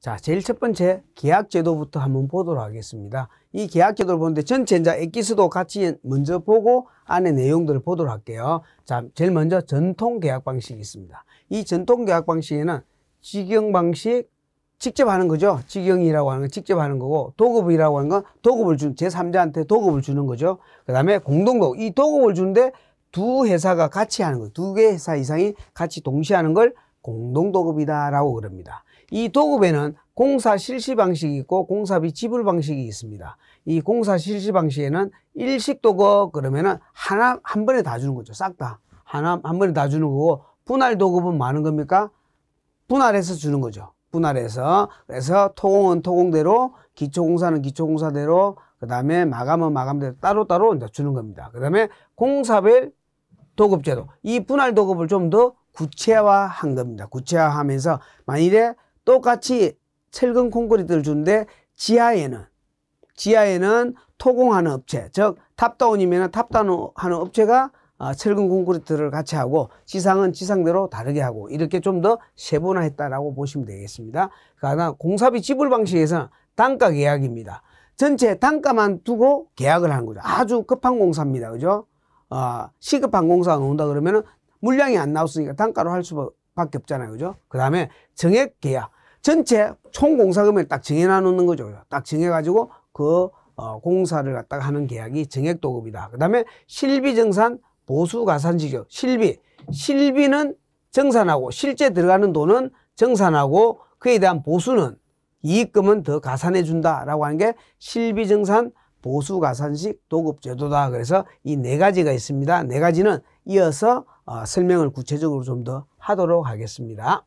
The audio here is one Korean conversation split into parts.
자, 제일 첫 번째 계약제도부터 한번 보도록 하겠습니다. 이 계약제도를 보는데 전체 이제 액기스도 같이 먼저 보고 안에 내용들을 보도록 할게요. 자, 제일 먼저 전통계약 방식이 있습니다. 이 전통계약 방식에는 직영 방식, 직접 하는 거죠. 직영이라고 하는 건 직접 하는 거고 도급이라고 하는 건 도급을 준 제3자한테 도급을 주는 거죠. 그 다음에 공동도급, 이 도급을 주는데 두 회사가 같이 하는 거, 두 개 회사 이상이 같이 동시에 하는 걸 공동도급이다라고 그럽니다. 이 도급에는 공사 실시 방식이 있고 공사비 지불 방식이 있습니다. 이 공사 실시 방식에는 일식 도급 그러면은 하나 한 번에 다 주는 거죠. 싹 다. 하나 한 번에 다 주는 거고 분할 도급은 많은 겁니까? 분할해서 주는 거죠. 분할해서 그래서 토공은 토공대로 기초공사는 기초공사대로 그 다음에 마감은 마감대로 따로따로 이제 주는 겁니다. 그 다음에 공사별 도급제도 이 분할 도급을 좀 더 구체화한 겁니다. 구체화하면서 만일에 똑같이 철근 콘크리트를 주는데 지하에는 지하에는 토공하는 업체 즉 탑다운이면 탑다운하는 업체가 어, 철근 콘크리트를 같이 하고 지상은 지상대로 다르게 하고 이렇게 좀 더 세분화했다라고 보시면 되겠습니다. 그러나 공사비 지불 방식에서 단가 계약입니다. 전체 단가만 두고 계약을 하는 거죠. 아주 급한 공사입니다. 그죠? 어, 시급한 공사가 나 온다 그러면은 물량이 안 나왔으니까 단가로 할 수밖에 없잖아요. 그죠? 그 다음에 정액 계약. 전체 총공사금을딱정해 놓는 거죠. 딱 정해가지고 그 어, 공사를 갖다가 하는 계약이 정액도급이다. 그 다음에 실비 정산 보수 가산 지급 실비 실비는 정산하고 실제 들어가는 돈은 정산하고 그에 대한 보수는 이익금은 더 가산해 준다라고 하는 게 실비 정산 보수 가산식 도급 제도다. 그래서 이 네 가지가 있습니다. 네 가지는 이어서 어, 설명을 구체적으로 좀 더 하도록 하겠습니다.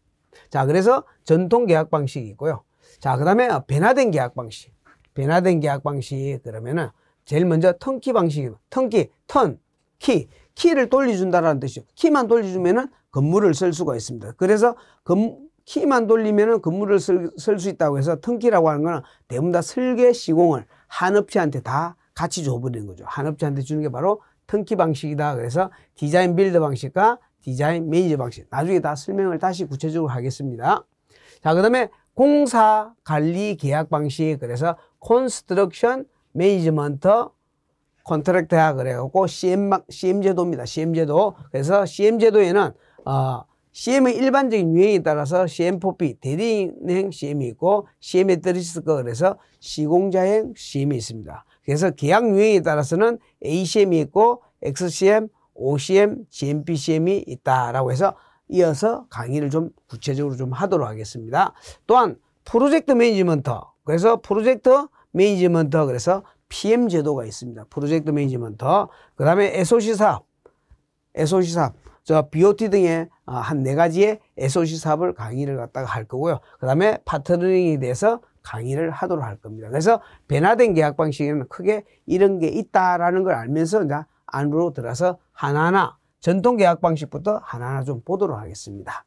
자, 그래서 전통 계약 방식이 있고요. 자, 그 다음에 변화된 계약 방식. 변화된 계약 방식 그러면은 제일 먼저 턴키 방식이 턴키, 턴, 키. 키를 돌려준다라는 뜻이죠. 키만 돌려주면은 건물을 쓸 수가 있습니다. 그래서 금, 키만 돌리면은 건물을 쓸 수 있다고 해서 턴키라고 하는 거는 대부분 다 설계 시공을 한 업체한테 다 같이 줘버리는 거죠. 한 업체한테 주는 게 바로 턴키 방식이다. 그래서 디자인 빌드 방식과 디자인 매니저 방식. 나중에 다 설명을 다시 구체적으로 하겠습니다. 자, 그 다음에 공사 관리 계약 방식. 그래서 컨스트럭션 매니지먼트 컨트랙트 야 그래갖고 CM, CM 제도입니다. CM 제도. 그래서 CM 제도에는 어, CM의 일반적인 유행에 따라서 CM4P 대리인행 CM이 있고 CM의 뜨리스가 그래서 시공자행 CM이 있습니다. 그래서 계약 유행에 따라서는 ACM이 있고 XCM, OCM, GMPCM이 있다라고 해서 이어서 강의를 좀 구체적으로 좀 하도록 하겠습니다. 또한 프로젝트 매니지먼트 그래서 프로젝트 매니지먼트 그래서 PM 제도가 있습니다. 프로젝트 매니지먼트 그 다음에 SOC 사업 SOC 사업 저 BOT 등의 아, 한네 가지의 SOC 사업을 강의를 갖다가 할 거고요. 그 다음에 파트너링에 대해서 강의를 하도록 할 겁니다. 그래서 변화된 계약 방식에는 크게 이런 게 있다라는 걸 알면서 이제 안으로 들어서 하나하나 전통 계약 방식부터 하나하나 좀 보도록 하겠습니다.